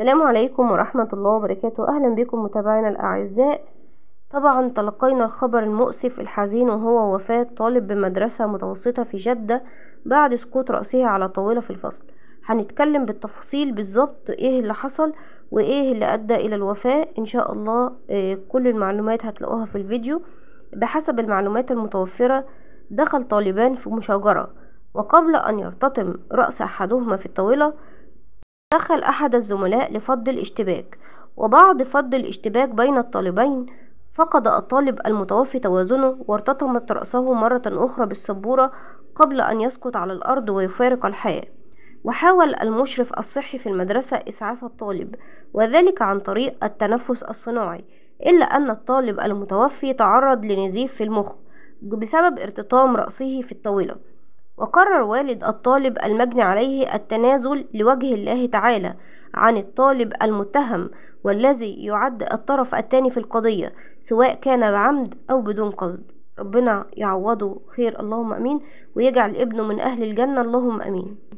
السلام عليكم ورحمة الله وبركاته أهلا بكم متابعينا الأعزاء طبعا تلقينا الخبر المؤسف الحزين وهو وفاة طالب بمدرسة متوسطة في جدة بعد سقوط رأسه على طاولة في الفصل هنتكلم بالتفاصيل بالظبط ايه اللي حصل وايه اللي ادى الى الوفاة ان شاء الله آه، كل المعلومات هتلاقوها في الفيديو بحسب المعلومات المتوفرة دخل طالبان في مشاجرة وقبل ان يرتطم رأس احدهما في الطاولة دخل أحد الزملاء لفض الاشتباك وبعد فض الاشتباك بين الطالبين فقد الطالب المتوفي توازنه وارتطمت رأسه مرة أخرى بالسبورة قبل أن يسقط على الأرض ويفارق الحياة وحاول المشرف الصحي في المدرسة إسعاف الطالب وذلك عن طريق التنفس الصناعي إلا أن الطالب المتوفي تعرض لنزيف في المخ بسبب ارتطام رأسه في الطاولة وقرر والد الطالب المجني عليه التنازل لوجه الله تعالى عن الطالب المتهم والذي يعد الطرف الثاني في القضية سواء كان بعمد أو بدون قصد ربنا يعوضه خير اللهم أمين ويجعل ابنه من أهل الجنة اللهم أمين